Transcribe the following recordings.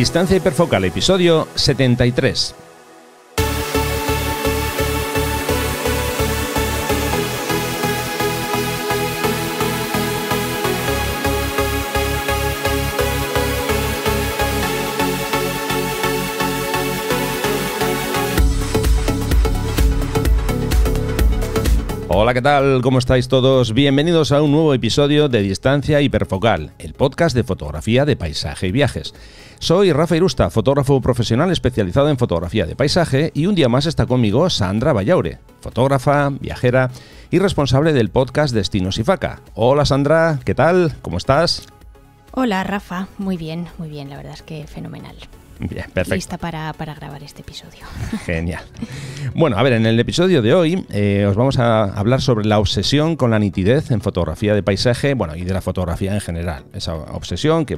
Distancia hiperfocal, episodio 73. Hola, ¿qué tal? ¿Cómo estáis todos? Bienvenidos a un nuevo episodio de Distancia Hiperfocal, el podcast de fotografía de paisaje y viajes. Soy Rafa Irusta, fotógrafo profesional especializado en fotografía de paisaje y un día más está conmigo Sandra Vallaure, fotógrafa, viajera y responsable del podcast Destinos y Faca. Hola Sandra, ¿qué tal? ¿Cómo estás? Hola Rafa, muy bien, muy bien, la verdad es que fenomenal. Bien, perfecto. Lista para, grabar este episodio. Genial. Bueno, a ver, en el episodio de hoy eh, os vamos a hablar sobre la obsesión con la nitidez en fotografía de paisaje, bueno, y de la fotografía en general. Esa obsesión que,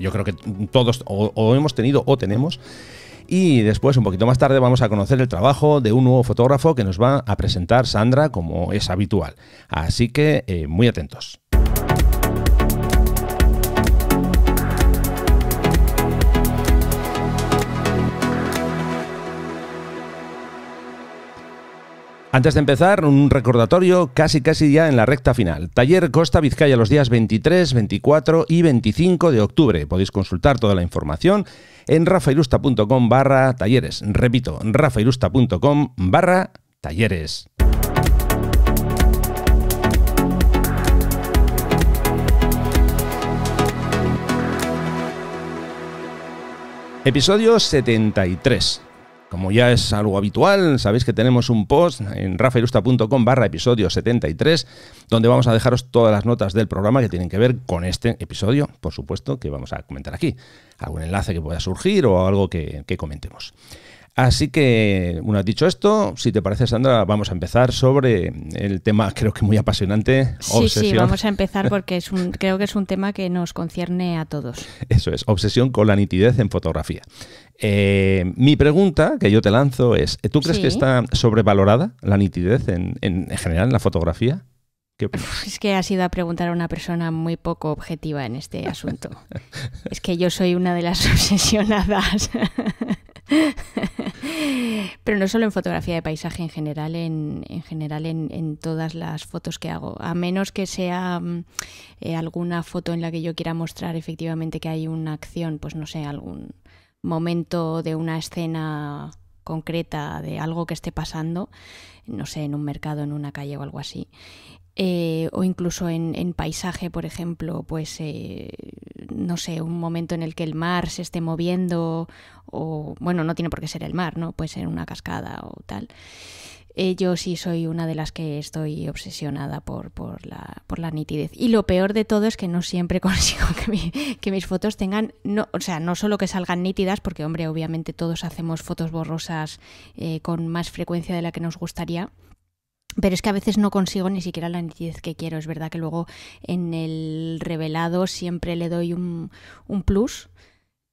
yo creo que todos o, hemos tenido o tenemos. Y después, un poquito más tarde, vamos a conocer el trabajo de un nuevo fotógrafo que nos va a presentar Sandra, como es habitual. Así que eh, muy atentos. Antes de empezar, un recordatorio casi casi ya en la recta final. Taller Costa Vizcaya los días 23, 24 y 25 de octubre. Podéis consultar toda la información en rafairusta.com barra talleres. Repito, rafairusta.com barra talleres. Episodio 73. Como ya es algo habitual, sabéis que tenemos un post en rafaelusta.com barra episodio 73, donde vamos a dejaros todas las notas del programa que tienen que ver con este episodio, por supuesto, que vamos a comentar aquí. Algún enlace que pueda surgir o algo que, que comentemos. Así que, bueno, dicho esto, si te parece, Sandra, vamos a empezar sobre el tema, creo que muy apasionante. Sí, sí, vamos a empezar porque es un, creo que es un tema que nos concierne a todos. Eso es, obsesión con la nitidez en fotografía. Eh, mi pregunta que yo te lanzo es, ¿tú crees que está sobrevalorada la nitidez en general en la fotografía? Es que has ido a preguntar a una persona muy poco objetiva en este asunto. es que yo soy una de las obsesionadas. Pero no solo en fotografía de paisaje, en general, en, general en, todas las fotos que hago. A menos que sea mm, eh, alguna foto en la que yo quiera mostrar efectivamente que hay una acción, pues no sé, algún momento de una escena concreta de algo que esté pasando, no sé, en un mercado, en una calle o algo así. Eh, o incluso en, paisaje, por ejemplo, pues eh, no sé, un momento en el que el mar se esté moviendo o bueno, no tiene por qué ser el mar, ¿no? Puede ser una cascada o tal. Eh, yo sí soy una de las que estoy obsesionada por, la, nitidez. Y lo peor de todo es que no siempre consigo que, mis fotos tengan, no, o sea, no solo que salgan nítidas, porque hombre, obviamente todos hacemos fotos borrosas con más frecuencia de la que nos gustaría, pero es que a veces no consigo ni siquiera la nitidez que quiero. Es verdad que luego en el revelado siempre le doy un, plus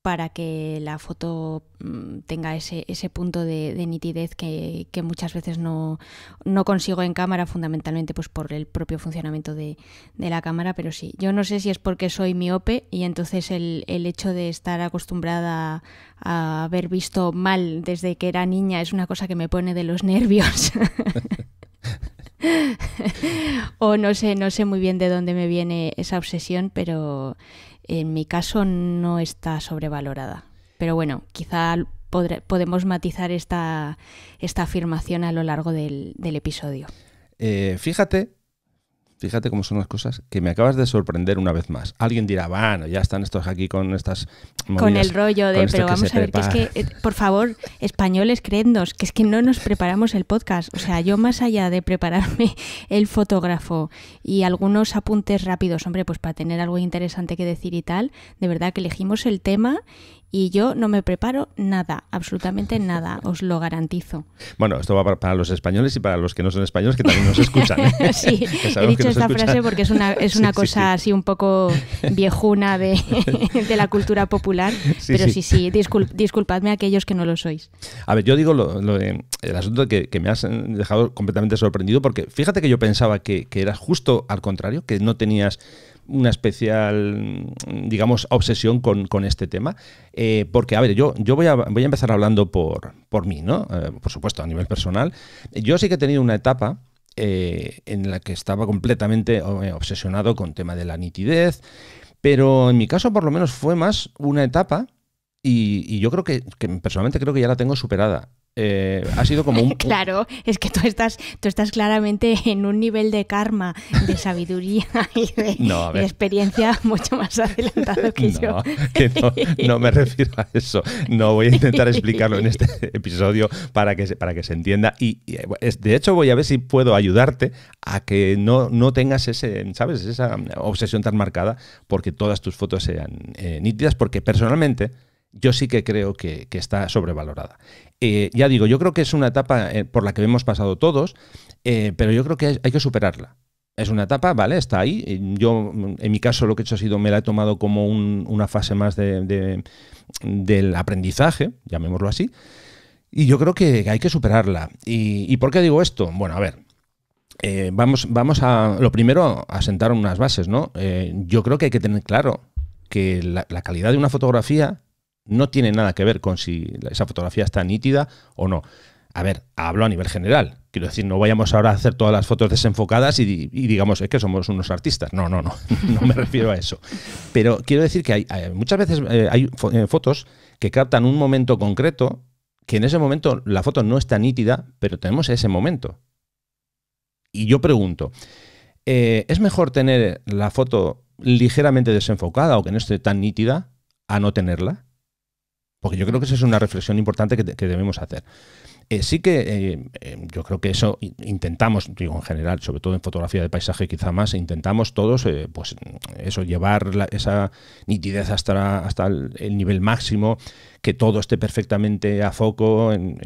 para que la foto mm, tenga ese, ese punto de, nitidez que, muchas veces no, no, consigo en cámara, fundamentalmente pues por el propio funcionamiento de, de, la cámara, pero sí. Yo no sé si es porque soy miope y entonces el, el hecho de estar acostumbrada a haber visto mal desde que era niña es una cosa que me pone de los nervios. o no sé, no sé muy bien de dónde me viene esa obsesión, pero en mi caso no está sobrevalorada. Pero bueno, quizá podemos matizar esta, esta afirmación a lo largo del, episodio. Eh, fíjate Fíjate cómo son las cosas, que me acabas de sorprender una vez más. Alguien dirá, bueno, ya están estos aquí con estas... con el rollo de, este pero vamos a ver, que es que, eh, por favor, españoles, creednos, que es que no nos preparamos el podcast. O sea, yo más allá de prepararme el fotógrafo y algunos apuntes rápidos, hombre, pues para tener algo interesante que decir y tal, de verdad que elegimos el tema y yo no me preparo nada, absolutamente nada, os lo garantizo. Bueno, esto va para los españoles y para los que no son españoles que también nos escuchan. ¿eh? sí, he dicho esta frase porque es una, cosa así un poco viejuna de, de la cultura popular, pero sí, sí, disculpadme a aquellos que no lo sois. A ver, yo digo lo, el asunto que, me has dejado completamente sorprendido porque fíjate que yo pensaba que, que era justo al contrario, que no tenías una especial, digamos, obsesión con, este tema. Eh, porque, a ver, yo, yo voy, a, voy a empezar hablando por, por mí, ¿no? Eh, por supuesto, a nivel personal. Yo sí que he tenido una etapa eh, en la que estaba completamente obsesionado con tema de la nitidez, pero en mi caso por lo menos fue más una etapa y, yo creo que, personalmente creo que ya la tengo superada. Eh, ha sido como un... Claro, es que tú estás, tú estás claramente en un nivel de karma, de sabiduría y de, experiencia mucho más adelantado que yo. no, me refiero a eso. No voy a intentar explicarlo en este episodio para que se, para que se entienda. Y, eh, de hecho voy a ver si puedo ayudarte a que no, tengas ese, ¿sabes? esa mm, obsesión tan marcada porque todas tus fotos sean eh, nítidas, porque personalmente yo sí que creo que está sobrevalorada. Eh, ya digo, yo creo que es una etapa eh, por la que hemos pasado todos, eh, pero yo creo que hay que superarla. Es una etapa, ¿vale? Está ahí. Yo, mm, en mi caso, lo que he hecho ha sido, me la he tomado como una fase más de, del aprendizaje, llamémoslo así. Y yo creo que hay que superarla. ¿Y, por qué digo esto? Bueno, a ver, vamos, vamos a lo primero a sentar unas bases, ¿no? yo creo que hay que tener claro que la, calidad de una fotografía no tiene nada que ver con si esa fotografía está nítida o no. A ver, hablo a nivel general. Quiero decir, no vayamos ahora a hacer todas las fotos desenfocadas y, digamos, es que somos unos artistas. No, no, no, no me refiero a eso. Pero quiero decir que hay, muchas veces eh, hay eh, fotos que captan un momento concreto, que en ese momento la foto no está nítida, pero tenemos ese momento. Y yo pregunto, eh, ¿es mejor tener la foto ligeramente desenfocada o que no esté tan nítida a no tenerla? Porque yo creo que esa es una reflexión importante que, debemos hacer. Eh, sí que eh, eh, yo creo que eso intentamos, digo en general, sobre todo en fotografía de paisaje quizá más, intentamos todos pues eso, llevar esa nitidez hasta, hasta el, nivel máximo, que todo esté perfectamente a foco, en,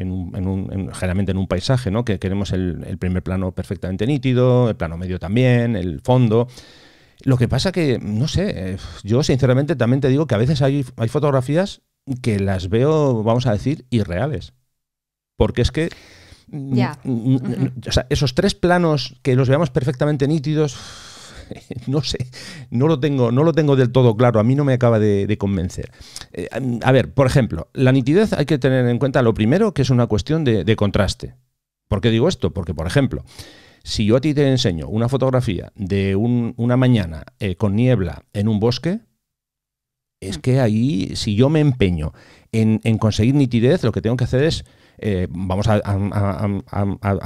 generalmente en un paisaje, ¿no? que queremos el, primer plano perfectamente nítido, el plano medio también, el fondo. Lo que pasa que, no sé, yo sinceramente también te digo que a veces hay, hay fotografías que las veo, vamos a decir, irreales. Porque es que esos tres planos que los veamos perfectamente nítidos, no sé, no lo tengo, no lo tengo del todo claro. A mí no me acaba de, convencer. Eh, a ver, por ejemplo, la nitidez hay que tener en cuenta lo primero que es una cuestión de, contraste. ¿Por qué digo esto? Porque, por ejemplo, si yo a ti te enseño una fotografía de una mañana eh, con niebla en un bosque, es mm. que ahí, si yo me empeño en, conseguir nitidez, lo que tengo que hacer es eh, vamos a,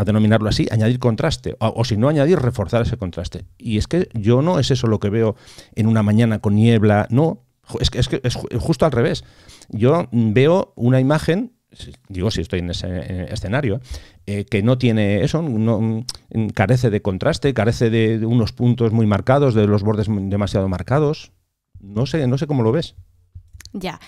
denominarlo así, añadir contraste, o, si no añadir, reforzar ese contraste. Y es que yo no es eso lo que veo en una mañana con niebla, no, es que es, que es justo al revés. Yo veo una imagen, digo si estoy en ese escenario, eh, que no tiene eso, no, mm, carece de contraste, carece de unos puntos muy marcados, de los bordes demasiado marcados. No sé, no sé cómo lo ves. Ya,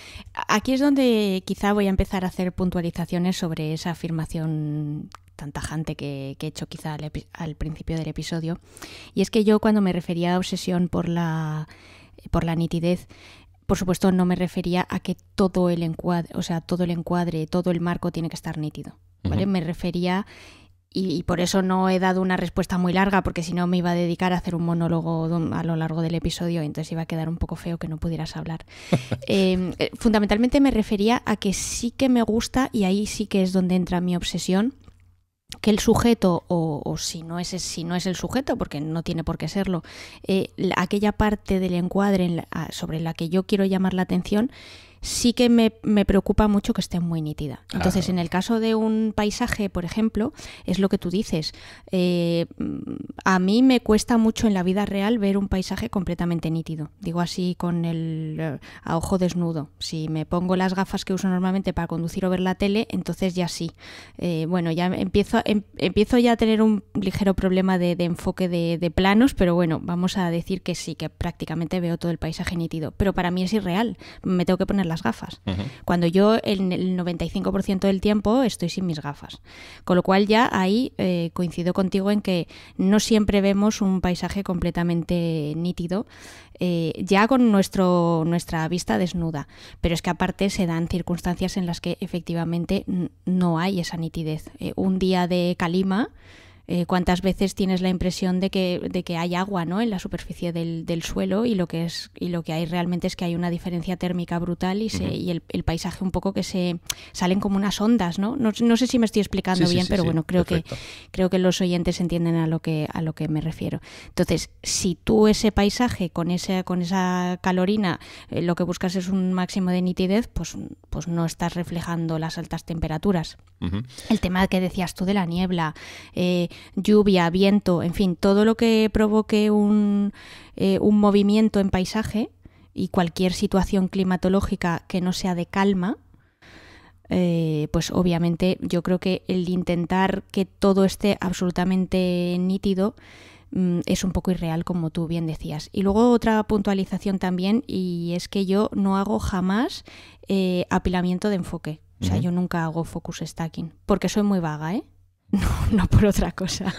aquí es donde quizá voy a empezar a hacer puntualizaciones sobre esa afirmación tan tajante que, he hecho quizá al, principio del episodio. Y es que yo cuando me refería a obsesión por la, por la nitidez, por supuesto no me refería a que todo el encuadre, o sea, todo el encuadre, todo el marco tiene que estar nítido. ¿vale? Me refería y, por eso no he dado una respuesta muy larga, porque si no me iba a dedicar a hacer un monólogo a lo largo del episodio, entonces iba a quedar un poco feo que no pudieras hablar. Em, eh, fundamentalmente me refería a que sí que me gusta, y ahí sí que es donde entra mi obsesión, que el sujeto, o, si, no es, si no es el sujeto, porque no tiene por qué serlo, eh, aquella parte del encuadre sobre la que yo quiero llamar la atención, sí que me, me preocupa mucho que esté muy nítida. Entonces, en el caso de un paisaje, por ejemplo, es lo que tú dices. Eh, a mí me cuesta mucho en la vida real ver un paisaje completamente nítido. Digo así con el eh, a ojo desnudo. Si me pongo las gafas que uso normalmente para conducir o ver la tele, entonces ya sí. Eh, bueno, ya empiezo, em, empiezo ya a tener un ligero problema de, enfoque de, de, planos, pero bueno, vamos a decir que sí, que prácticamente veo todo el paisaje nítido. Pero para mí es irreal. Me tengo que poner las gafas. Cuando yo el 95% del tiempo estoy sin mis gafas. Con lo cual ya ahí eh, coincido contigo en que no siempre vemos un paisaje completamente nítido, eh, ya con nuestro, nuestra vista desnuda. Pero es que aparte se dan circunstancias en las que efectivamente no hay esa nitidez. Eh, un día de calima eh, cuántas veces tienes la impresión de que, hay agua ¿no? en la superficie del, suelo y lo, que es, y lo que hay realmente es que hay una diferencia térmica brutal y, se, y el, paisaje un poco que se salen como unas ondas, ¿no? No, sé si me estoy explicando bien, pero bueno, creo que, creo que los oyentes entienden a lo, que, a lo que me refiero. Entonces, si tú ese paisaje con, ese, con esa calorina eh, lo que buscas es un máximo de nitidez, pues, pues no estás reflejando las altas temperaturas. El tema que decías tú de la niebla, eh, lluvia, viento, en fin, todo lo que provoque eh, un, movimiento en paisaje y cualquier situación climatológica que no sea de calma, eh, pues obviamente yo creo que el intentar que todo esté absolutamente nítido mm, es un poco irreal, como tú bien decías. Y luego otra puntualización también, y es que yo no hago jamás eh, apilamiento de enfoque. O sea, yo nunca hago focus stacking, porque soy muy vaga, ¿eh? no, no por otra cosa.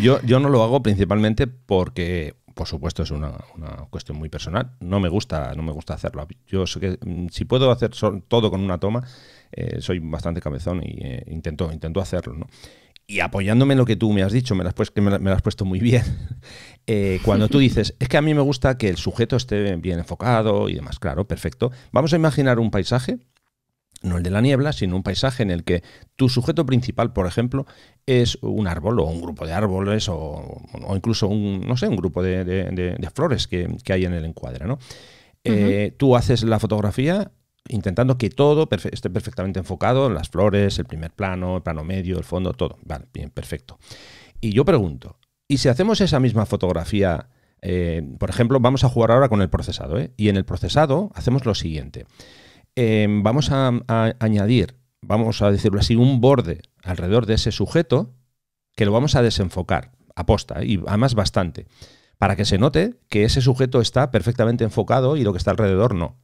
yo, yo no lo hago principalmente porque por supuesto es una, una, cuestión muy personal. No me gusta, no me gusta hacerlo. Yo sé que mm, si puedo hacer todo con una toma, eh, soy bastante cabezón y eh, intento, intento hacerlo, Y apoyándome en lo que tú me has dicho, me lo has, pues, que me, puesto muy bien, eh, cuando tú dices, es que a mí me gusta que el sujeto esté bien enfocado y demás, claro, perfecto. Vamos a imaginar un paisaje no el de la niebla, sino un paisaje en el que tu sujeto principal, por ejemplo, es un árbol o un grupo de árboles o, incluso un, no sé, un grupo de, flores que, hay en el encuadre. Eh, tú haces la fotografía intentando que todo esté perfectamente enfocado, las flores, el primer plano, el plano medio, el fondo, todo. Vale, bien, perfecto. Y yo pregunto, ¿y si hacemos esa misma fotografía? Eh, por ejemplo, vamos a jugar ahora con el procesado, ¿eh? y en el procesado hacemos lo siguiente. Em, vamos a, añadir, vamos a decirlo así, un borde alrededor de ese sujeto que lo vamos a desenfocar, aposta, y además bastante, para que se note que ese sujeto está perfectamente enfocado y lo que está alrededor no.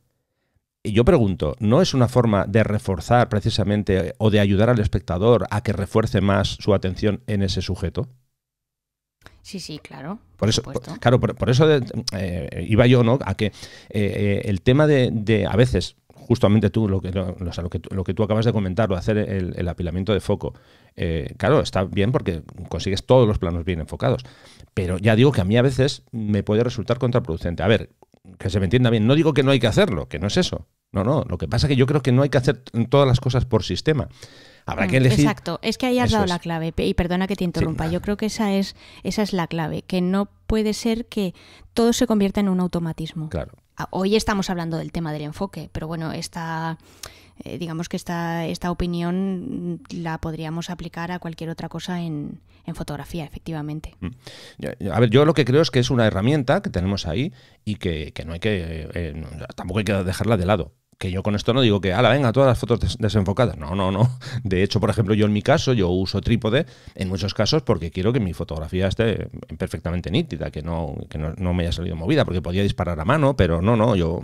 Y yo pregunto, ¿no es una forma de reforzar precisamente o de ayudar al espectador a que refuerce más su atención en ese sujeto? Sí, sí, claro. Por eso, claro, por, eso eh, iba yo, ¿no? A que eh, eh, el tema de, a veces, justamente tú, lo que, lo, que, tú acabas de comentar, lo hacer el, el apilamiento de foco, claro, está bien porque consigues todos los planos bien enfocados. Pero ya digo que a mí a veces me puede resultar contraproducente. A ver, que se me entienda bien, no digo que no hay que hacerlo, que no es eso. No, no, lo que pasa es que yo creo que no hay que hacer todas las cosas por sistema. Habrá mm, que Exacto, es que ahí has dado la clave. Y perdona que te interrumpa, yo creo que esa es, esa es la clave, que no puede ser que todo se convierta en un automatismo. Claro. Ah, hoy estamos hablando del tema del enfoque, pero bueno, esta, eh, digamos que esta, esta opinión la podríamos aplicar a cualquier otra cosa en, fotografía, efectivamente. Mm. A ver, yo lo que creo es que es una herramienta que tenemos ahí y que, no hay que, eh, eh, tampoco hay que dejarla de lado que yo con esto no digo que, ala, venga, todas las fotos desenfocadas. No, no, no. De hecho, por ejemplo, yo en mi caso, yo uso trípode en muchos casos porque quiero que mi fotografía esté perfectamente nítida, que no, no, me haya salido movida, porque podía disparar a mano, pero no, no, yo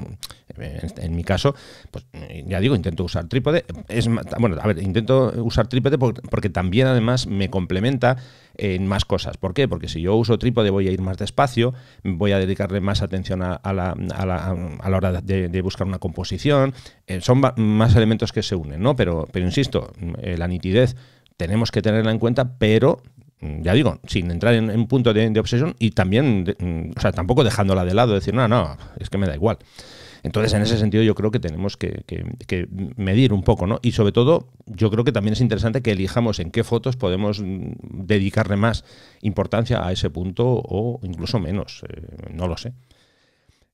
en, mi caso, pues ya digo, intento usar trípode. Es, bueno, a ver, intento usar trípode porque también además me complementa en más cosas. ¿Por qué? Porque si yo uso trípode voy a ir más despacio, voy a dedicarle más atención a, la, a, la, a la, hora de, buscar una composición. Eh, son más elementos que se unen, ¿no? Pero, pero insisto, eh, la nitidez tenemos que tenerla en cuenta, pero mm, ya digo, sin entrar en, un punto de, obsesión y también, mm, o sea, tampoco dejándola de lado, decir, no, no, es que me da igual. Entonces, en ese sentido, yo creo que tenemos que, medir un poco, ¿no? Y sobre todo, yo creo que también es interesante que elijamos en qué fotos podemos mm, dedicarle más importancia a ese punto o incluso menos, eh, no lo sé.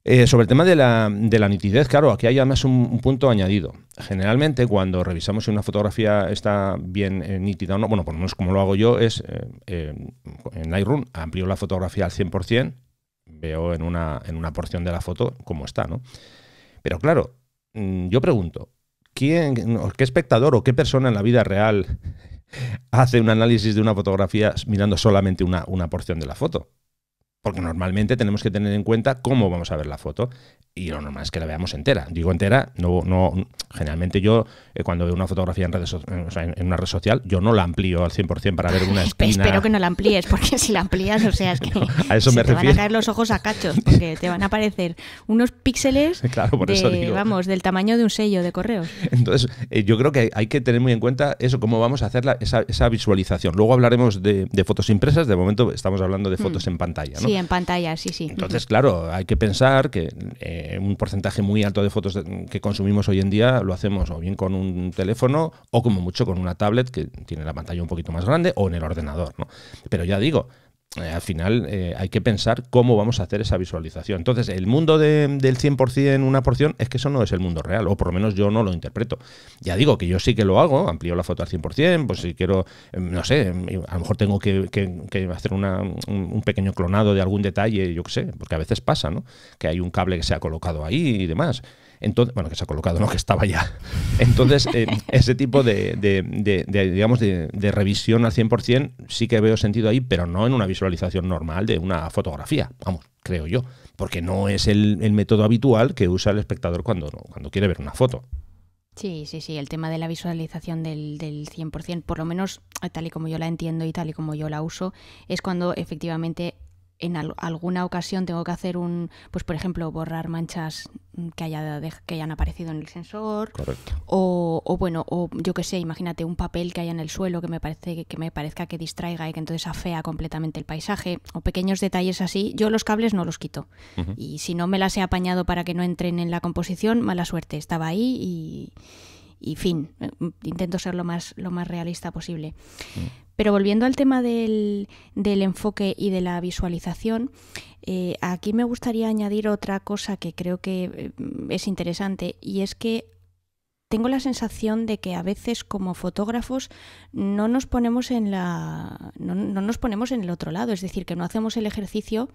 Eh, sobre el tema de la, nitidez, claro, aquí hay además un, punto añadido. Generalmente, cuando revisamos si una fotografía está bien eh, nítida o no, bueno, por lo menos como lo hago yo, es en Lightroom amplio la fotografía al 100%, veo en una, en una porción de la foto cómo está, ¿no? Pero claro, mm, yo pregunto, ¿quién, ¿qué espectador o qué persona en la vida real hace un análisis de una fotografía mirando solamente una, una porción de la foto? Porque normalmente tenemos que tener en cuenta cómo vamos a ver la foto y lo normal es que la veamos entera. Digo entera, no, no generalmente yo eh, cuando veo una fotografía en, redes eh, en, una red social, yo no la amplío al 100% para ver una esquina. Espero que no la amplíes, porque si la amplías, o sea, es que a eso me refiero. te van a caer los ojos a cachos, porque te van a aparecer unos píxeles claro, vamos, del tamaño de un sello de correo Entonces, eh, yo creo que hay que tener muy en cuenta eso, cómo vamos a hacer esa, visualización. Luego hablaremos de, fotos impresas, de momento estamos hablando de fotos mm. en pantalla. ¿no? Sí, en pantalla, sí, sí. Entonces, claro, hay que pensar que un porcentaje muy alto de fotos que consumimos hoy en día lo hacemos o bien con un teléfono o como mucho con una tablet que tiene la pantalla un poquito más grande o en el ordenador. ¿no? Pero ya digo, eh, al final eh, hay que pensar cómo vamos a hacer esa visualización. Entonces, el mundo del 100% una porción es que eso no es el mundo real, o por lo menos yo no lo interpreto. Ya digo que yo sí que lo hago, amplío la foto al 100%, pues si quiero, em, no sé, em, a lo mejor tengo que, hacer un, pequeño clonado de algún detalle, yo qué sé, porque a veces pasa, ¿no? Que hay un cable que se ha colocado ahí y demás. Entonces, bueno, que se ha colocado, no que estaba ya. Entonces, eh, ese tipo de, digamos, de, revisión al 100% sí que veo sentido ahí, pero no en una visualización normal de una fotografía, vamos, creo yo, porque no es el, método habitual que usa el espectador cuando, cuando quiere ver una foto. Sí, sí, sí, el tema de la visualización del, del, 100%, por lo menos eh, tal y como yo la entiendo y tal y como yo la uso, es cuando efectivamente en alguna ocasión tengo que hacer un, pues por ejemplo, borrar manchas mm, que, haya que hayan aparecido en el sensor. O, bueno, o yo que sé, imagínate un papel que haya en el suelo que me, parece, que, me parezca que distraiga y que entonces afea completamente el paisaje. O pequeños detalles así. Yo los cables no los quito. Y si no me las he apañado para que no entren en la composición, mala suerte. Estaba ahí y y fin, eh, intento ser lo más, lo más realista posible. Mm. Pero volviendo al tema del, enfoque y de la visualización, eh, aquí me gustaría añadir otra cosa que creo que eh, es interesante y es que tengo la sensación de que a veces como fotógrafos no nos ponemos en la no, nos ponemos en el otro lado, es decir, que no hacemos el ejercicio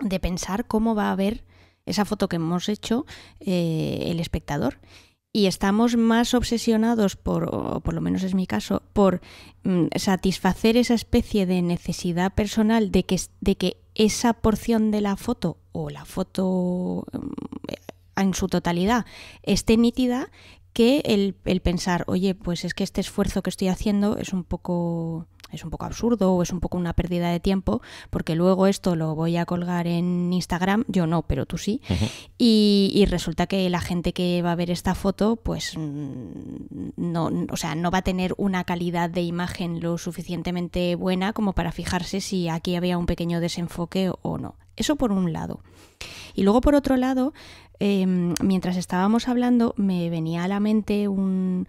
de pensar cómo va a ver esa foto que hemos hecho eh, el espectador y estamos más obsesionados por, o por lo menos es mi caso, por mm, satisfacer esa especie de necesidad personal de que, de que esa porción de la foto o la foto mm, en su totalidad esté nítida que el, el pensar, oye, pues es que este esfuerzo que estoy haciendo es un poco es un poco absurdo o es un poco una pérdida de tiempo, porque luego esto lo voy a colgar en Instagram, yo no, pero tú sí, y, resulta que la gente que va a ver esta foto, pues mm, no, o sea, no va a tener una calidad de imagen lo suficientemente buena como para fijarse si aquí había un pequeño desenfoque o no. Eso por un lado. Y luego por otro lado, em, mientras estábamos hablando, me venía a la mente un,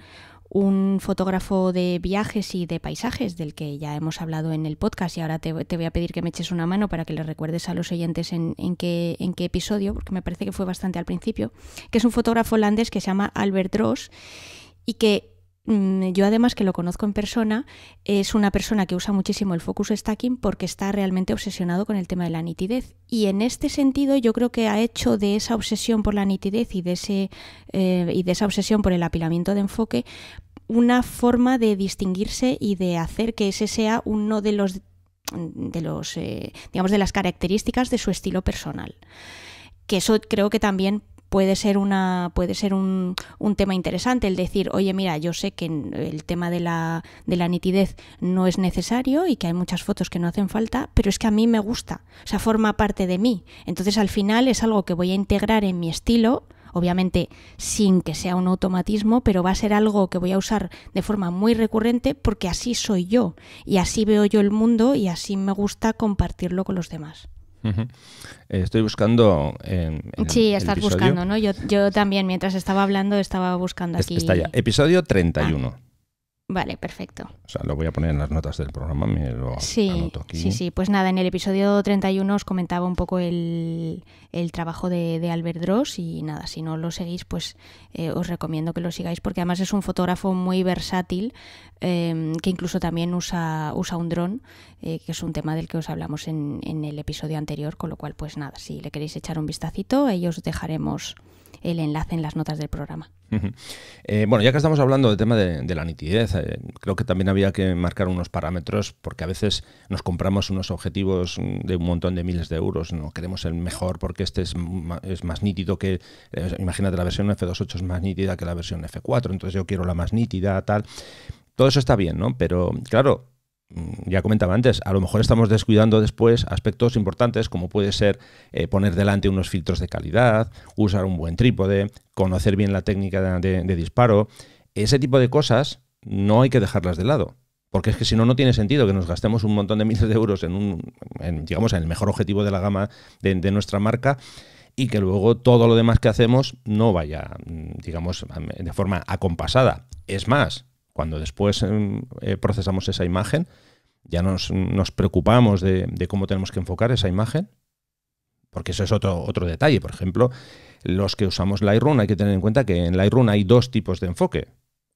un fotógrafo de viajes y de paisajes del que ya hemos hablado en el podcast y ahora te, voy a pedir que me eches una mano para que le recuerdes a los oyentes en, en, qué, en qué episodio, porque me parece que fue bastante al principio, que es un fotógrafo holandés que se llama Albert Dross y que Mm, yo además que lo conozco en persona, es una persona que usa muchísimo el focus stacking porque está realmente obsesionado con el tema de la nitidez. Y en este sentido yo creo que ha hecho de esa obsesión por la nitidez y de, eh, y de esa obsesión por el apilamiento de enfoque una forma de distinguirse y de hacer que ese sea uno de los, de los eh, digamos, de las características de su estilo personal. Que eso creo que también puede ser una puede ser un, un, tema interesante el decir oye mira yo sé que el tema de la, de la nitidez no es necesario y que hay muchas fotos que no hacen falta pero es que a mí me gusta o sea forma parte de mí entonces al final es algo que voy a integrar en mi estilo obviamente sin que sea un automatismo, pero va a ser algo que voy a usar de forma muy recurrente porque así soy yo y así veo yo el mundo y así me gusta compartirlo con los demás. Eh, estoy buscando. En, sí, estás buscando, ¿no? Yo, yo, también, mientras estaba hablando, estaba buscando aquí. Está Episodio 31. Vale, perfecto. O sea, lo voy a poner en las notas del programa, me lo sí, anoto aquí. Sí, sí, pues nada, en el episodio 31 os comentaba un poco el, trabajo de, de, Albert Dross y nada, si no lo seguís, pues eh, os recomiendo que lo sigáis porque además es un fotógrafo muy versátil em, que incluso también usa, usa un dron, eh, que es un tema del que os hablamos en, en el episodio anterior, con lo cual pues nada, si le queréis echar un vistacito, ahí os dejaremos el enlace en las notas del programa. Eh, bueno, ya que estamos hablando del tema de, la nitidez, eh, creo que también había que marcar unos parámetros porque a veces nos compramos unos objetivos de un montón de miles de euros, no queremos el mejor porque este es, más nítido que, eh, imagínate, la versión F28 es más nítida que la versión F4, entonces yo quiero la más nítida, tal. Todo eso está bien, ¿no? Pero claro, Mm, ya comentaba antes, a lo mejor estamos descuidando después aspectos importantes como puede ser eh, poner delante unos filtros de calidad, usar un buen trípode, conocer bien la técnica de, disparo. Ese tipo de cosas no hay que dejarlas de lado. Porque es que si no, no tiene sentido que nos gastemos un montón de miles de euros en un, digamos, en el mejor objetivo de la gama de, de, nuestra marca y que luego todo lo demás que hacemos no vaya, mm, digamos, de forma acompasada. Es más, cuando después em, eh, procesamos esa imagen, ya nos, preocupamos de, cómo tenemos que enfocar esa imagen, porque eso es otro, otro detalle. Por ejemplo, los que usamos Lightroom, hay que tener en cuenta que en Lightroom hay dos tipos de enfoque.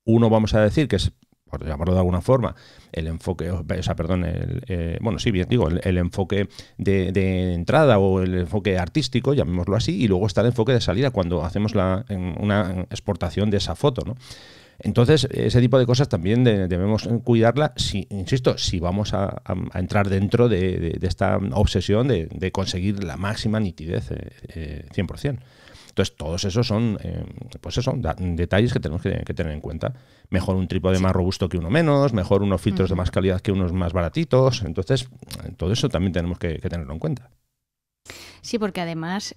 Uno vamos a decir que es, por llamarlo de alguna forma, el enfoque, o sea, perdón, el, eh, bueno, sí, bien digo, el, enfoque de, entrada o el enfoque artístico, llamémoslo así, y luego está el enfoque de salida cuando hacemos la, una exportación de esa foto, ¿no? Entonces, ese tipo de cosas también debemos cuidarla, si, insisto, si vamos a, entrar dentro de, esta obsesión de, conseguir la máxima nitidez 100%. Eh, eh, Entonces, todos esos son, eh, pues eso, detalles que tenemos que, tener en cuenta. Mejor un trípode más robusto que uno menos, mejor unos filtros de más calidad que unos más baratitos. Entonces, todo eso también tenemos que, tenerlo en cuenta. Sí, porque además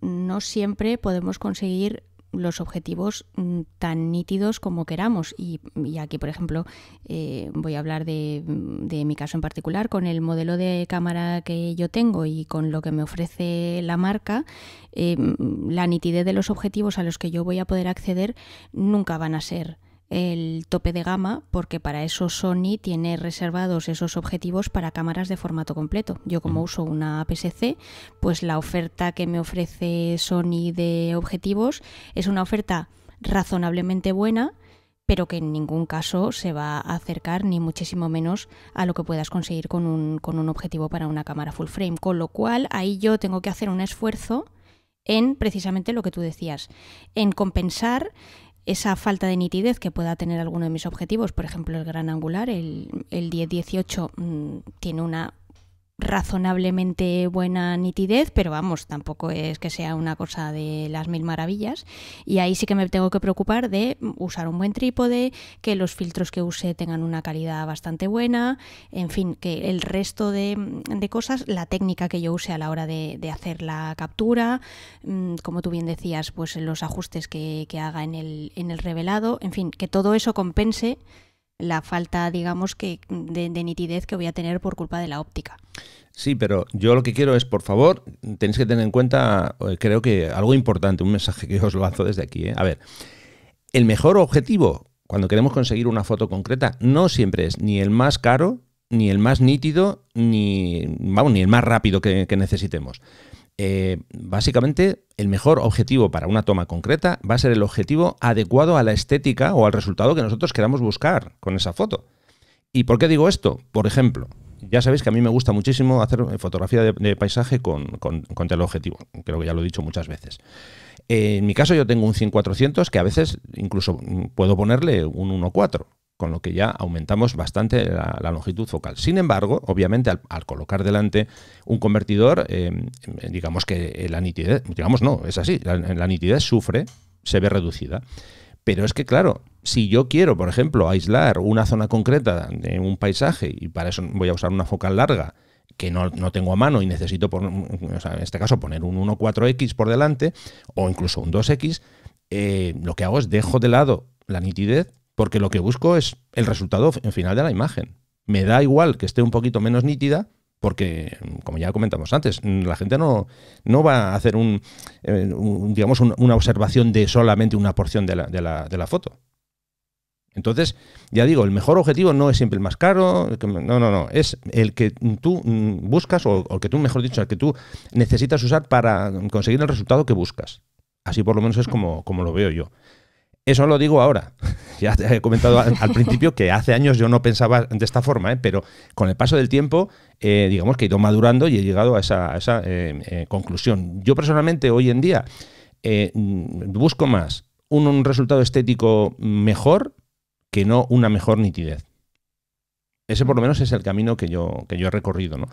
no siempre podemos conseguir los objetivos mm, tan nítidos como queramos. Y, aquí, por ejemplo, eh, voy a hablar de, mi caso en particular. Con el modelo de cámara que yo tengo y con lo que me ofrece la marca, eh, la nitidez de los objetivos a los que yo voy a poder acceder nunca van a ser el tope de gama porque para eso Sony tiene reservados esos objetivos para cámaras de formato completo. Yo como uso una APS-C, pues la oferta que me ofrece Sony de objetivos es una oferta razonablemente buena, pero que en ningún caso se va a acercar ni muchísimo menos a lo que puedas conseguir con un, con un objetivo para una cámara full frame. Con lo cual ahí yo tengo que hacer un esfuerzo en precisamente lo que tú decías, en compensar esa falta de nitidez que pueda tener alguno de mis objetivos, por ejemplo el gran angular, el, el 10-18 mm, tiene una razonablemente buena nitidez, pero vamos, tampoco es que sea una cosa de las mil maravillas. Y ahí sí que me tengo que preocupar de usar un buen trípode, que los filtros que use tengan una calidad bastante buena, en fin, que el resto de, cosas, la técnica que yo use a la hora de, hacer la captura, mm, como tú bien decías, pues los ajustes que, haga en el, en el revelado, en fin, que todo eso compense la falta, digamos, que de, nitidez que voy a tener por culpa de la óptica. Sí, pero yo lo que quiero es, por favor, tenéis que tener en cuenta, eh, creo que algo importante, un mensaje que os lanzo desde aquí. ¿eh? A ver, el mejor objetivo cuando queremos conseguir una foto concreta no siempre es ni el más caro, ni el más nítido, ni, ni el más rápido que necesitemos. Eh, básicamente el mejor objetivo para una toma concreta va a ser el objetivo adecuado a la estética o al resultado que nosotros queramos buscar con esa foto. ¿Y por qué digo esto? Por ejemplo, ya sabéis que a mí me gusta muchísimo hacer eh, fotografía de, paisaje con, con, con Creo que ya lo he dicho muchas veces. en mi caso yo tengo un 100-400 que a veces incluso mm, puedo ponerle un 1.4 con lo que ya aumentamos bastante la, longitud focal. Sin embargo, obviamente al, colocar delante un convertidor, em, em, digamos que la nitidez, digamos no, es así, la, nitidez sufre, se ve reducida. Pero es que, claro, si yo quiero, por ejemplo, aislar una zona concreta en un paisaje, y para eso voy a usar una focal larga, que no, tengo a mano y necesito, en este caso, poner un 1.4x por delante o incluso un 2x, eh, lo que hago es dejo de lado la nitidez porque lo que busco es el resultado en final de la imagen. Me da igual que esté un poquito menos nítida, porque, como ya comentamos antes, la gente no, no va a hacer un, eh, digamos, una observación de solamente una porción de la, foto. Entonces, ya digo, el mejor objetivo no es siempre el más caro, no, no, no, es el que tú mm, buscas o, el que tú, mejor dicho, el que tú necesitas usar para conseguir el resultado que buscas. Así por lo menos es como, como lo veo yo. Eso lo digo ahora. Ya te he comentado al, principio que hace años yo no pensaba de esta forma, ¿eh? pero con el paso del tiempo, eh, digamos que he ido madurando y he llegado a esa, eh, conclusión. Yo personalmente hoy en día mm, busco más un, resultado estético mejor que no una mejor nitidez. Ese por lo menos es el camino que yo, que yo he recorrido ¿no?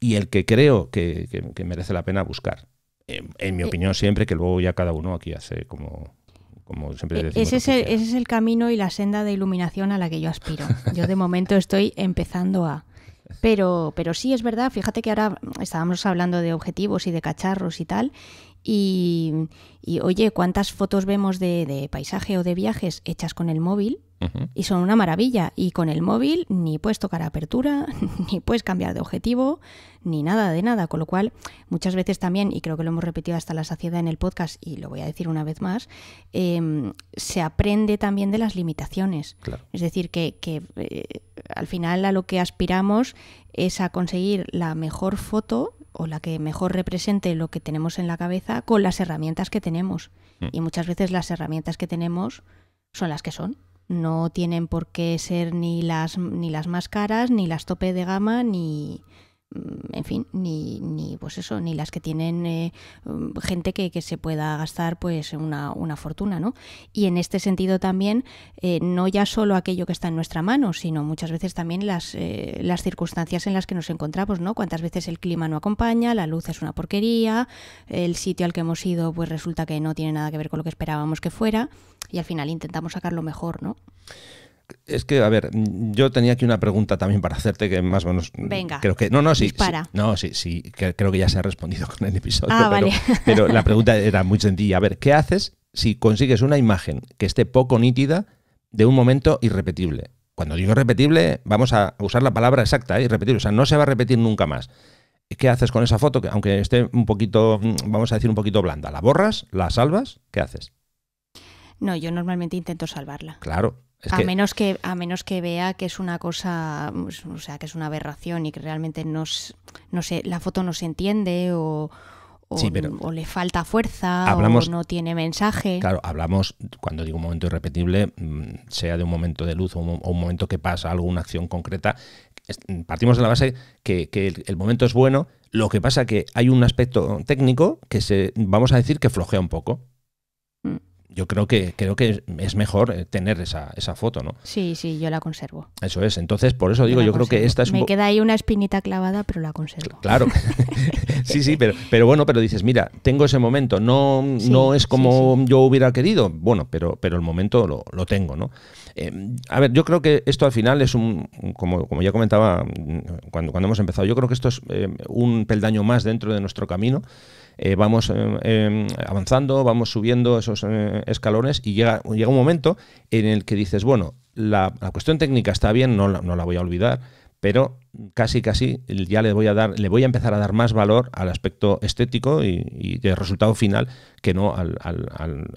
y el que creo que, merece la pena buscar. en mi opinión siempre, que luego ya cada uno aquí hace como e-, ese es, el, camino y la senda de iluminación a la que yo aspiro. Yo de momento estoy empezando a... Pero, pero sí, es verdad, fíjate que ahora estábamos hablando de objetivos y de cacharros y tal, y, y oye, ¿cuántas fotos vemos de, paisaje o de viajes hechas con el móvil? Y son una maravilla. Y con el móvil ni puedes tocar apertura, ni puedes cambiar de objetivo, ni nada de nada. Con lo cual, muchas veces también, y creo que lo hemos repetido hasta la saciedad en el podcast, y lo voy a decir una vez más, em, se aprende también de las limitaciones. Es decir, que, eh, al final a lo que aspiramos es a conseguir la mejor foto o la que mejor represente lo que tenemos en la cabeza con las herramientas que tenemos. Mm. Y muchas veces las herramientas que tenemos son las que son. No tienen por qué ser ni las, ni las más caras, ni las tope de gama, ni, Mm, en fin, ni, ni, pues eso, ni las que tienen eh, mm, gente que, que, se pueda gastar pues una, una, fortuna, ¿no? Y en este sentido también, eh, no ya solo aquello que está en nuestra mano, sino muchas veces también las, eh, las circunstancias en las que nos encontramos, ¿no? Cuántas veces el clima no acompaña, la luz es una porquería, el sitio al que hemos ido pues resulta que no tiene nada que ver con lo que esperábamos que fuera, y al final intentamos sacar lo mejor, ¿no? Es que, a ver, yo tenía aquí una pregunta también para hacerte que más o menos. Venga. Creo que. No, no, sí. no, sí, sí. creo que ya se ha respondido con el episodio. Ah, pero, pero la pregunta era muy sencilla. A ver, ¿qué haces si consigues una imagen que esté poco nítida de un momento irrepetible? Cuando digo irrepetible, vamos a usar la palabra exacta, ¿eh? irrepetible. O sea, no se va a repetir nunca más. ¿Qué haces con esa foto? Que aunque esté un poquito, mm, vamos a decir, un poquito blanda. ¿La borras? ¿La salvas? ¿Qué haces? No, yo normalmente intento salvarla. Claro, a menos que a menos que vea que es una cosa, pues, o sea, que es una aberración y que realmente no, no sé, la foto no se entiende o, o, le falta fuerza o no tiene mensaje. Claro, hablamos cuando digo un momento irrepetible, mm, sea de un momento de luz o un, momento que pasa alguna acción concreta. Partimos de la base que, el, el momento es bueno, lo que pasa que hay un aspecto técnico que se, vamos a decir que flojea un poco yo creo que creo que es mejor eh, tener esa, esa foto, ¿no? Sí, sí, yo la conservo. Eso es. Entonces, por eso digo, yo, creo que esta es... Me queda ahí una espinita clavada, pero la conservo. Claro. sí, sí, pero, pero bueno, pero dices, mira, tengo ese momento, no, no es como yo hubiera querido, bueno, pero, pero el momento lo, tengo, ¿no? Eh, a ver, yo creo que esto al final es un, como, como ya comentaba mm, cuando, cuando hemos empezado, yo creo que esto es eh, un peldaño más dentro de nuestro camino. Eh, vamos em, em, avanzando, vamos subiendo esos eh, escalones y llega, llega un momento en el que dices, bueno, la, la cuestión técnica está bien, no no la voy a olvidar, pero casi casi ya le voy a dar, le voy a empezar a dar más valor al aspecto estético y, y de resultado final que no al, al,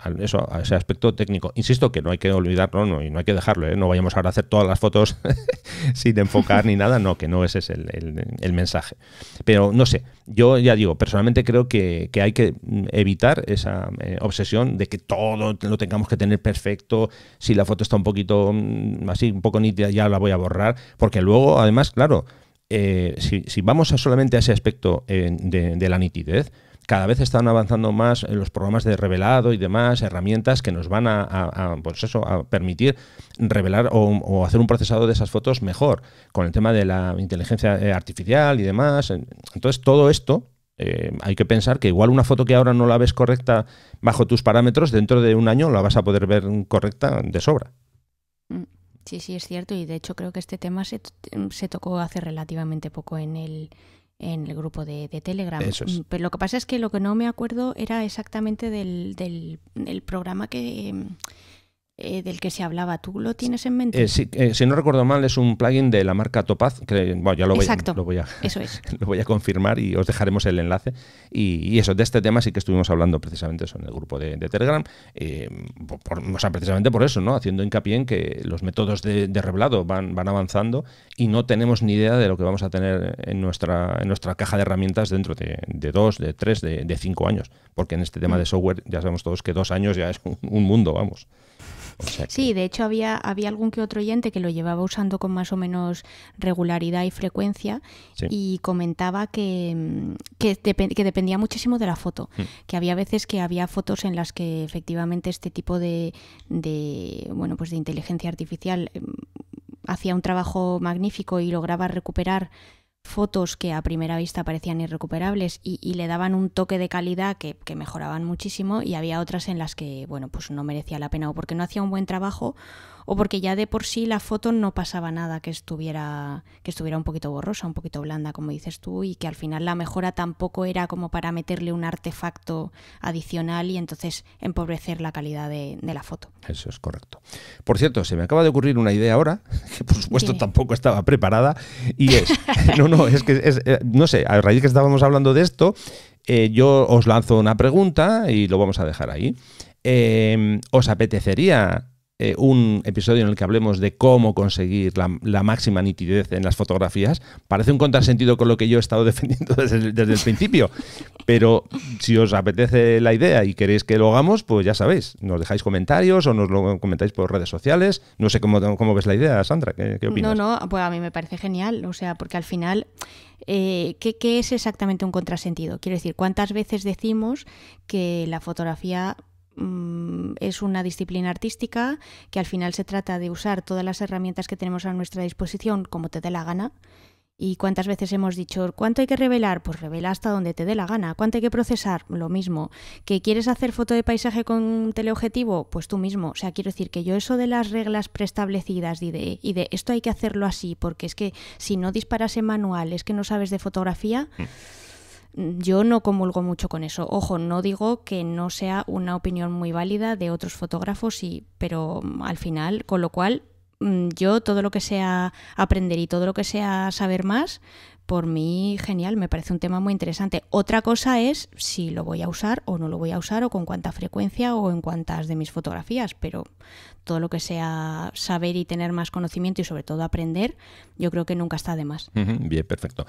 al, eso, a ese aspecto técnico. Insisto que no hay que olvidarlo no, y no hay que dejarlo, ¿eh? no vayamos ahora a hacer todas las fotos sin enfocar ni nada, no, que no ese es el, mensaje. Pero no sé, yo ya digo, personalmente creo que, que hay que evitar esa eh, obsesión de que todo lo tengamos que tener perfecto, si la foto está un poquito mm, así, un poco nítida, ya la voy a borrar, porque luego, además, claro, eh, si, vamos solamente a ese aspecto eh, de, la nitidez, cada vez están avanzando más los programas de revelado y demás, herramientas que nos van a, pues permitir revelar o, hacer un procesado de esas fotos mejor, con el tema de la inteligencia eh, artificial y demás. Entonces, todo esto hay que pensar que igual una foto que ahora no la ves correcta bajo tus parámetros, dentro de un año la vas a poder ver correcta de sobra. Mm. Sí, sí, es cierto. Y de hecho creo que este tema se, tocó hace relativamente poco en el, en el grupo de, de Telegram. Pero lo que pasa es que lo que no me acuerdo era exactamente del, del programa que em, eh, del que se hablaba. ¿Tú lo tienes en mente? Eh, eh, si no recuerdo mal, es un plugin de la marca Topaz, que ya lo voy, a, confirmar y os dejaremos el enlace. Y, eso, de este tema sí que estuvimos hablando precisamente eso en el grupo de, Telegram, precisamente por eso, ¿no? haciendo hincapié en que los métodos de, de revelado van, van avanzando y no tenemos ni idea de lo que vamos a tener en nuestra, en nuestra caja de herramientas dentro de, dos, de tres, de, cinco años, porque en este tema mm. de software ya sabemos todos que dos años ya es un mundo, vamos. Sí, de hecho había, había algún que otro oyente que lo llevaba usando con más o menos regularidad y frecuencia y comentaba que, mm, que, que, dependía muchísimo de la foto, hmm. que había veces que había fotos en las que efectivamente este tipo de, de bueno pues de inteligencia artificial mm, hacía un trabajo magnífico y lograba recuperar fotos que a primera vista parecían irrecuperables y, le daban un toque de calidad que, que, mejoraban muchísimo y había otras en las que, bueno, pues no merecía la pena o porque no hacía un buen trabajo o porque ya de por sí la foto no pasaba nada que estuviera, que estuviera un poquito borrosa, un poquito blanda, como dices tú, y que al final la mejora tampoco era como para meterle un artefacto adicional y entonces empobrecer la calidad de, la foto. Eso es correcto. Por cierto, se me acaba de ocurrir una idea ahora, que por supuesto tampoco estaba preparada, y es, no, es que, eh, no sé, a raíz que estábamos hablando de esto, eh, yo os lanzo una pregunta y lo vamos a dejar ahí. Eh, ¿Os apetecería eh, un episodio en el que hablemos de cómo conseguir la, máxima nitidez en las fotografías, parece un contrasentido con lo que yo he estado defendiendo desde el, principio. Pero si os apetece la idea y queréis que lo hagamos, pues ya sabéis, nos dejáis comentarios o nos lo comentáis por redes sociales. No sé cómo, cómo ves la idea, Sandra, ¿qué, opinas? No, no, pues a mí me parece genial, o sea, porque al final... Eh, ¿qué, ¿qué, es exactamente un contrasentido? Quiero decir, ¿cuántas veces decimos que la fotografía Mm, es una disciplina artística que al final se trata de usar todas las herramientas que tenemos a nuestra disposición como te dé la gana. ¿Y cuántas veces hemos dicho, cuánto hay que revelar? Pues revela hasta donde te dé la gana. ¿Cuánto hay que procesar? Lo mismo. ¿Que quieres hacer foto de paisaje con teleobjetivo? Pues tú mismo. O sea, quiero decir que yo eso de las reglas preestablecidas y de, esto hay que hacerlo así, porque es que si no disparas en manual, es que no sabes de fotografía. Mm. Mm, yo no comulgo mucho con eso. Ojo, no digo que no sea una opinión muy válida de otros fotógrafos, y, pero mm, al final, con lo cual, mm, yo todo lo que sea aprender y todo lo que sea saber más, por mí genial, me parece un tema muy interesante. Otra cosa es si lo voy a usar o no lo voy a usar o con cuánta frecuencia o en cuántas de mis fotografías, pero todo lo que sea saber y tener más conocimiento y sobre todo aprender, yo creo que nunca está de más. bien, perfecto.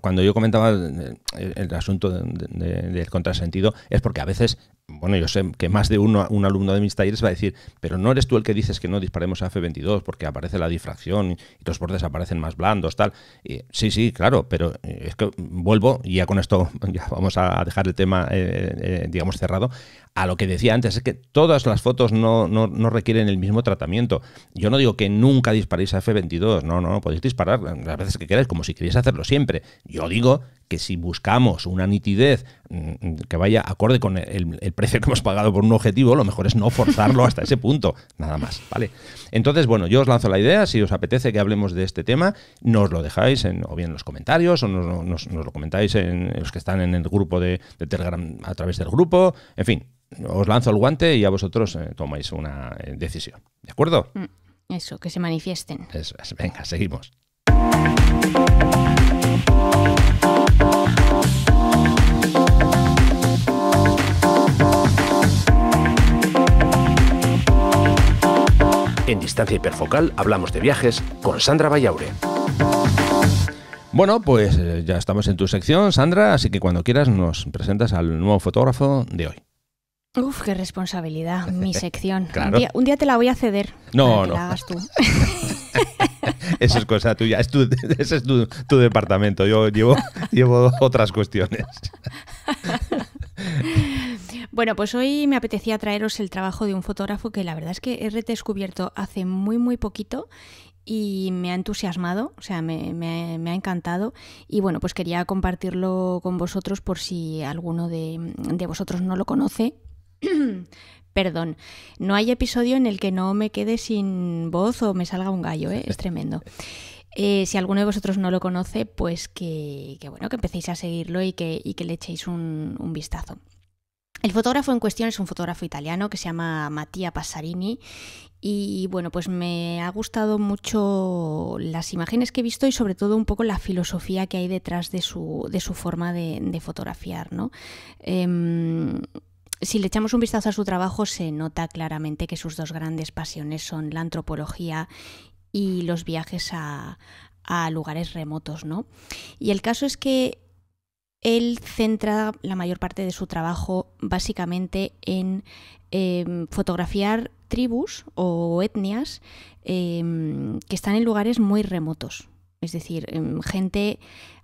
Cuando, yo comentaba eh, el, asunto del contrasentido es porque a veces bueno, yo sé que más de uno, un alumno de mis talleres va a decir, pero no eres tú el que dices que no disparemos a F22 porque aparece la difracción y los bordes aparecen más blandos, tal. sí, sí, claro, pero eh, es que vuelvo, y ya con esto ya vamos a dejar el tema, eh, eh, digamos, cerrado, a lo que decía antes, es que todas las fotos no, requieren el mismo tratamiento. Yo no digo que nunca disparéis a F22, no, no, podéis disparar las veces que queráis, como si queréis hacerlo siempre. Yo digo que si buscamos una nitidez mm, mm, que vaya acorde con el, precio que hemos pagado por un objetivo, lo mejor es no forzarlo hasta ese punto, nada más, ¿vale? Entonces, bueno, yo os lanzo la idea, si os apetece que hablemos de este tema, nos lo dejáis en, o bien en los comentarios, o nos, lo comentáis en, los que están en el grupo de Telegram a través del grupo, en fin, os lanzo el guante y a vosotros eh, tomáis una eh, decisión. ¿De acuerdo? Mm, eso, que se manifiesten. Venga, seguimos. En Distancia Hiperfocal hablamos de viajes con Sandra Vallaure. Bueno, pues eh, ya estamos en tu sección, Sandra, así que cuando quieras nos presentas al nuevo fotógrafo de hoy. Uf, qué responsabilidad, mi sección. Un, día, te la voy a ceder. No, La hagas tú. Eso es cosa tuya, es tu, ese es tu, departamento. Yo llevo, llevo otras cuestiones. Bueno, pues hoy me apetecía traeros el trabajo de un fotógrafo que la verdad es que he redescubierto hace muy, muy poquito y me ha entusiasmado, o sea, me, ha encantado y bueno, pues quería compartirlo con vosotros por si alguno de vosotros no lo conoce Perdón, no hay episodio en el que no me quede sin voz o me salga un gallo, ¿eh? es tremendo. Eh, si alguno de vosotros no lo conoce, pues que, bueno, que empecéis a seguirlo y que, le echéis un, vistazo. El fotógrafo en cuestión es un fotógrafo italiano que se llama Mattia Passarini y bueno, pues me ha gustado mucho las imágenes que he visto y sobre todo un poco la filosofía que hay detrás de su, forma de, fotografiar, ¿no? Em, si le echamos un vistazo a su trabajo, se nota claramente que sus dos grandes pasiones son la antropología y los viajes a, lugares remotos, ¿no? Y el caso es que él centra la mayor parte de su trabajo básicamente en em, fotografiar tribus o etnias em, que están en lugares muy remotos, es decir, em, gente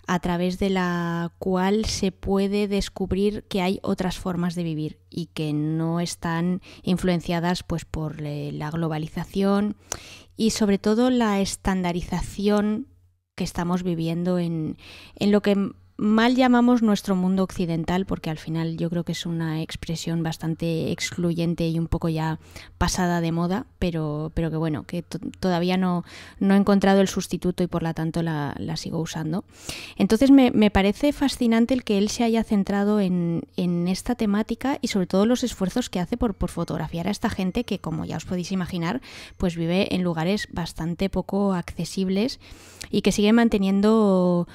a través de la cual se puede descubrir que hay otras formas de vivir y que no están influenciadas pues, por la globalización y sobre todo la estandarización que estamos viviendo en, en lo que mal llamamos nuestro mundo occidental porque al final yo creo que es una expresión bastante excluyente y un poco ya pasada de moda, pero, pero que bueno, que todavía no, no he encontrado el sustituto y por lo tanto la, sigo usando. Entonces me, parece fascinante el que él se haya centrado en, esta temática y sobre todo los esfuerzos que hace por, por fotografiar a esta gente que como ya os podéis imaginar, pues vive en lugares bastante poco accesibles y que sigue manteniendo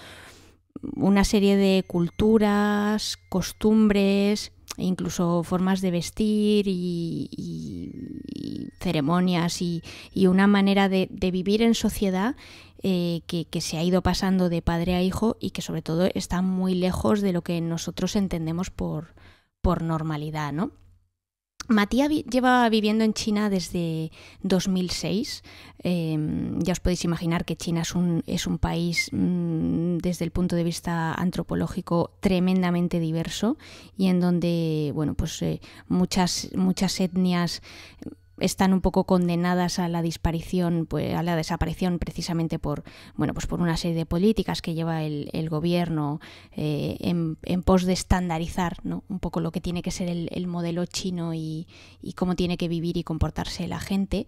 una serie de culturas, costumbres, e incluso formas de vestir y, ceremonias y, una manera de, vivir en sociedad eh, que, se ha ido pasando de padre a hijo y que sobre todo está muy lejos de lo que nosotros entendemos por, por normalidad, ¿no? Matías lleva viviendo en China desde 2006. Em, ya os podéis imaginar que China es un, es un país mm, desde el punto de vista antropológico tremendamente diverso y en donde bueno, pues, eh, muchas, muchas etnias están un poco condenadas a la disparición, pues, a la desaparición precisamente por, bueno, pues por una serie de políticas que lleva el, gobierno eh, en, pos de estandarizar ¿no? un poco lo que tiene que ser el, modelo chino y, cómo tiene que vivir y comportarse la gente.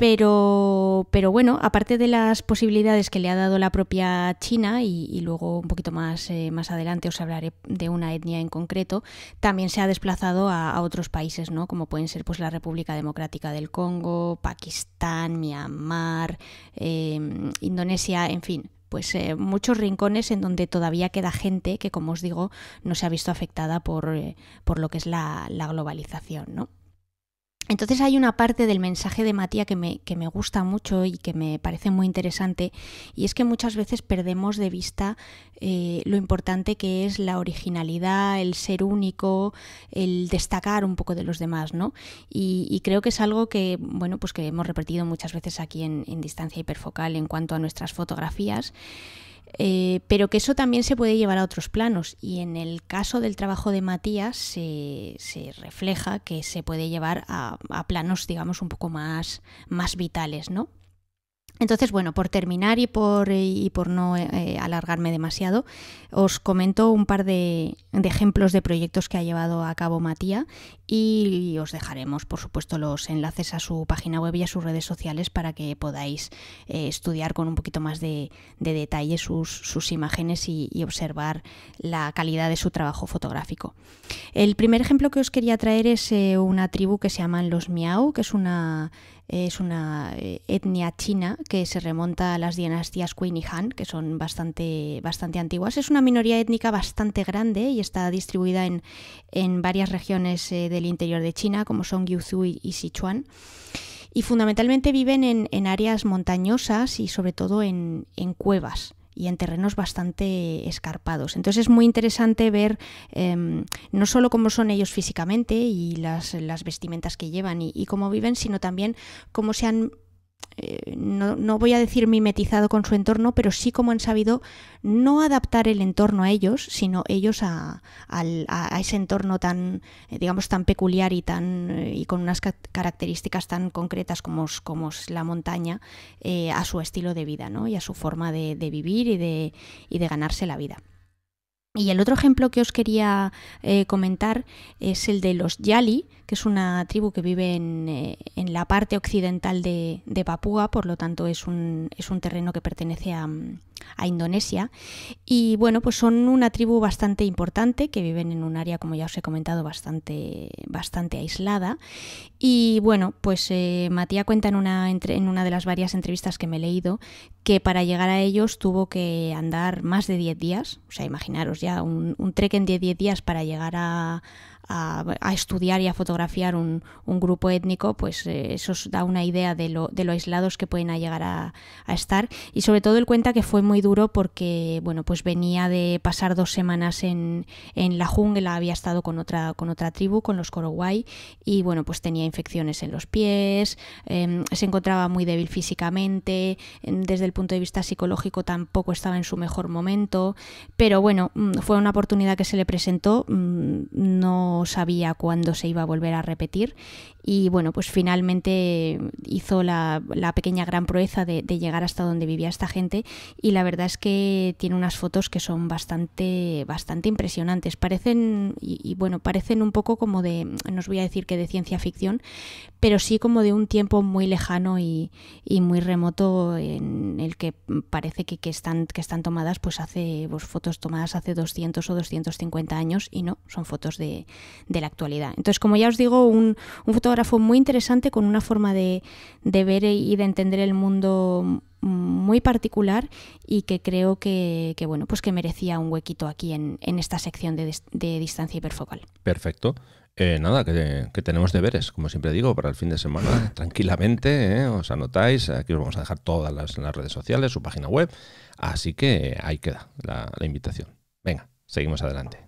Pero, pero bueno, aparte de las posibilidades que le ha dado la propia China, y, luego un poquito más, eh, más adelante os hablaré de una etnia en concreto, también se ha desplazado a, otros países, ¿no? Como pueden ser pues, la República Democrática del Congo, Pakistán, Myanmar, em, Indonesia, en fin, pues eh, muchos rincones en donde todavía queda gente que, como os digo, no se ha visto afectada por, eh, lo que es la, la globalización, ¿no? Entonces hay una parte del mensaje de Matías que me, gusta mucho y que me parece muy interesante y es que muchas veces perdemos de vista eh, lo importante que es la originalidad, el ser único, el destacar un poco de los demás, ¿no? Y, creo que es algo que, bueno, pues que hemos repetido muchas veces aquí en distancia hiperfocal en cuanto a nuestras fotografías. Eh, pero que eso también se puede llevar a otros planos y en el caso del trabajo de Matías se, se refleja que se puede llevar a, a, planos digamos un poco más, más vitales, ¿no? Entonces, bueno, por terminar y por, eh, no eh, eh, alargarme demasiado, os comento un par de, ejemplos de proyectos que ha llevado a cabo Matía y os dejaremos, por supuesto, los enlaces a su página web y a sus redes sociales para que podáis estudiar con un poquito más de, detalle sus, imágenes y, observar la calidad de su trabajo fotográfico. El primer ejemplo que os quería traer es una tribu que se llaman los Miau, que es una es una eh, etnia china que se remonta a las dinastías Qin y Han, que son bastante, antiguas. Es una minoría étnica bastante grande y está distribuida en, varias regiones eh, del interior de China, como son Guizhou y Sichuan. Y fundamentalmente viven en, áreas montañosas y sobre todo en cuevas y en terrenos bastante escarpados. Entonces es muy interesante ver em, no solo cómo son ellos físicamente y las, las vestimentas que llevan y, y cómo viven, sino también cómo se han eh, no, no, voy a decir mimetizado con su entorno, pero sí como han sabido no adaptar el entorno a ellos, sino ellos a, a ese entorno tan, eh, digamos, tan peculiar y, tan, eh, y con unas características tan concretas como, como es la montaña, a su estilo de vida ¿no? y a su forma de, de vivir y de, y de ganarse la vida. Y el otro ejemplo que os quería eh, comentar es el de los Yali, que es una tribu que vive en, eh, la parte occidental de, Papúa, por lo tanto es un, es un terreno que pertenece a, a Indonesia. Y bueno, pues son una tribu bastante importante que viven en un área, como ya os he comentado, bastante, bastante aislada. Y bueno, pues eh, Matías Matía cuenta en una, en una de las varias entrevistas que me he leído que para llegar a ellos tuvo que andar más de 10 días. O sea, imaginaros ya un, un trek en 10 días para llegar a, a, estudiar y a fotografiar un, grupo étnico, pues eh, eso da una idea de lo, aislados que pueden llegar a, estar. Y sobre todo él cuenta que fue muy duro porque, bueno, pues venía de pasar dos semanas en, en la jungla, había estado con otra, con otra tribu, con los Korowai, y bueno, pues tenía infecciones en los pies, em, se encontraba muy débil físicamente, em, desde el punto de vista psicológico tampoco estaba en su mejor momento, pero bueno, mm, fue una oportunidad que se le presentó, mm, no sabía cuándo se iba a volver a repetir y bueno, pues finalmente hizo la, pequeña gran proeza de, llegar hasta donde vivía esta gente y la verdad es que tiene unas fotos que son bastante, bastante impresionantes. Parecen, y, bueno, parecen un poco como de, no os voy a decir que de ciencia ficción, pero sí como de un tiempo muy lejano y, muy remoto en el que parece que, están, que están tomadas, pues hace, pues, fotos tomadas hace 200 o 250 años y no, son fotos de, de la actualidad. Entonces, como ya os digo, un, fotógrafo muy interesante con una forma de, ver y de entender el mundo muy particular y que creo que, que, bueno pues que merecía un huequito aquí en, en esta sección de, distancia hiperfocal. Perfecto. Eh, nada, que, tenemos deberes, como siempre digo, para el fin de semana, tranquilamente, ¿eh? os anotáis, aquí os vamos a dejar todas las, las, redes sociales, su página web, así que ahí queda la invitación. Venga, seguimos adelante.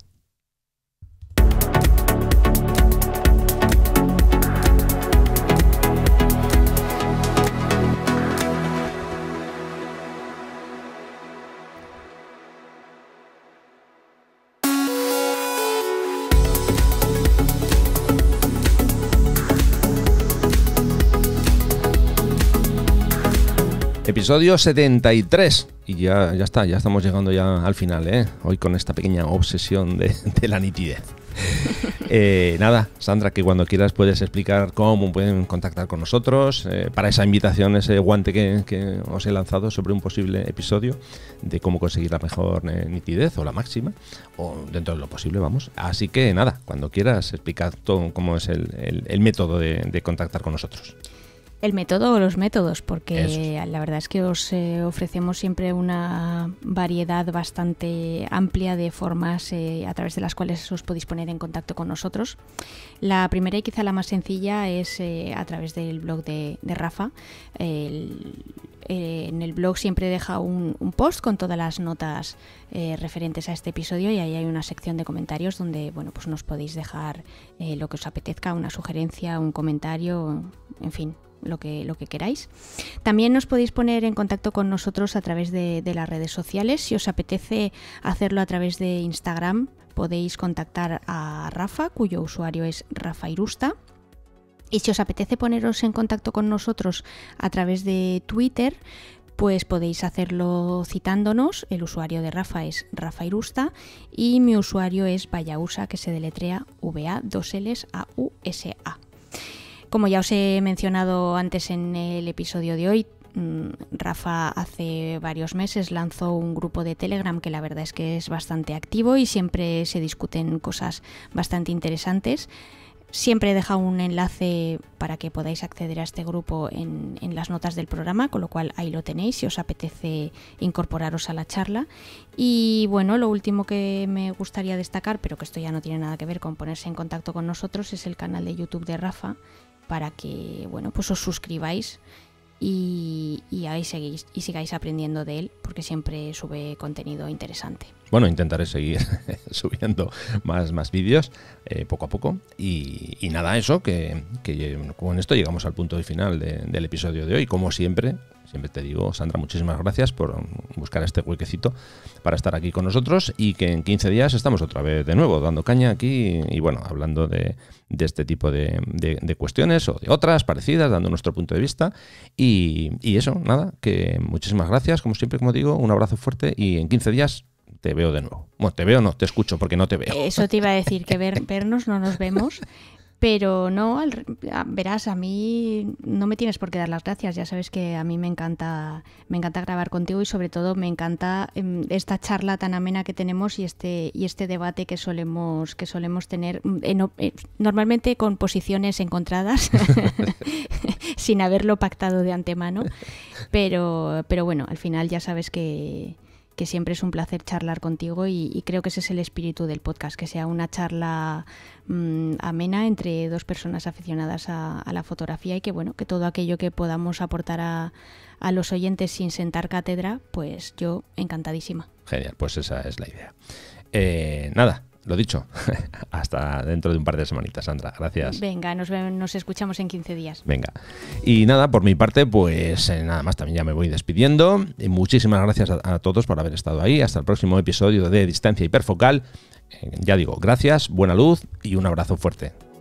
episodio 73. Y ya, ya está, ya estamos llegando ya al final, ¿eh? Hoy con esta pequeña obsesión de, la nitidez. Eh, nada, Sandra, que cuando quieras puedes explicar cómo pueden contactar con nosotros, eh, para esa invitación, ese guante que, os he lanzado sobre un posible episodio de cómo conseguir la mejor nitidez o la máxima, o dentro de lo posible, vamos. Así que nada, cuando quieras explicar todo cómo es el, método de, de contactar con nosotros. El método o los métodos, porque la verdad es que os eh, ofrecemos siempre una variedad bastante amplia de formas eh, a través de las cuales os podéis poner en contacto con nosotros. La primera y quizá la más sencilla es eh, a través del blog de, Rafa. en el blog siempre deja un, un post con todas las notas referentes a este episodio y ahí hay una sección de comentarios donde bueno pues nos podéis dejar lo que os apetezca, una sugerencia, un comentario, en fin, lo que, lo que queráis. También nos podéis poner en contacto con nosotros a través de, las redes sociales. Si os apetece hacerlo a través de Instagram, podéis contactar a Rafa, cuyo usuario es Rafa Irusta. Y si os apetece poneros en contacto con nosotros a través de Twitter, pues podéis hacerlo citándonos. El usuario de Rafa es Rafa Irusta y mi usuario es Vayausa, que se deletrea V A 2 L A U S A. Como ya os he mencionado antes en el episodio de hoy, mm, Rafa hace varios meses lanzó un grupo de Telegram que la verdad es que es bastante activo y siempre se discuten cosas bastante interesantes. Siempre he dejado un enlace para que podáis acceder a este grupo en, las notas del programa, con lo cual ahí lo tenéis si os apetece incorporaros a la charla. Y bueno, lo último que me gustaría destacar, pero que esto ya no tiene nada que ver con ponerse en contacto con nosotros, es el canal de YouTube de Rafa, para que bueno, pues os suscribáis y, ahí seguís y sigáis aprendiendo de él porque siempre sube contenido interesante. Bueno, intentaré seguir subiendo más, más vídeos eh, poco a poco y, nada, eso, que, con esto llegamos al punto final del episodio de hoy. Como siempre, siempre te digo, Sandra, muchísimas gracias por buscar este huequecito para estar aquí con nosotros y que en 15 días estamos otra vez de nuevo dando caña aquí y bueno, hablando de, este tipo de, cuestiones o de otras parecidas, dando nuestro punto de vista. Y, eso, nada, que muchísimas gracias, como siempre, como digo, un abrazo fuerte y en 15 días te veo de nuevo. Bueno, te veo no, te escucho porque no te veo. Eso te iba a decir, que ver, vernos no nos vemos, Pero no, verás, a mí no me tienes por qué dar las gracias, ya sabes que a mí me encanta, me encanta grabar contigo y sobre todo me encanta em, esta charla tan amena que tenemos y este, y este debate que solemos, que solemos tener, mm, eh, normalmente con posiciones encontradas, sin haberlo pactado de antemano, pero, pero bueno, al final ya sabes que, siempre es un placer charlar contigo y, creo que ese es el espíritu del podcast, que sea una charla mm, amena entre dos personas aficionadas a, la fotografía y que bueno, que todo aquello que podamos aportar a, los oyentes sin sentar cátedra, pues yo encantadísima. Genial, pues esa es la idea. Eh, nada, lo dicho, hasta dentro de un par de semanitas, Sandra. Gracias. Venga, nos, escuchamos en 15 días. Venga. Y nada, por mi parte, pues eh, nada más, también ya me voy despidiendo. Y eh, muchísimas gracias a, todos por haber estado ahí. Hasta el próximo episodio de Distancia Hiperfocal. Eh, ya digo, gracias, buena luz y un abrazo fuerte.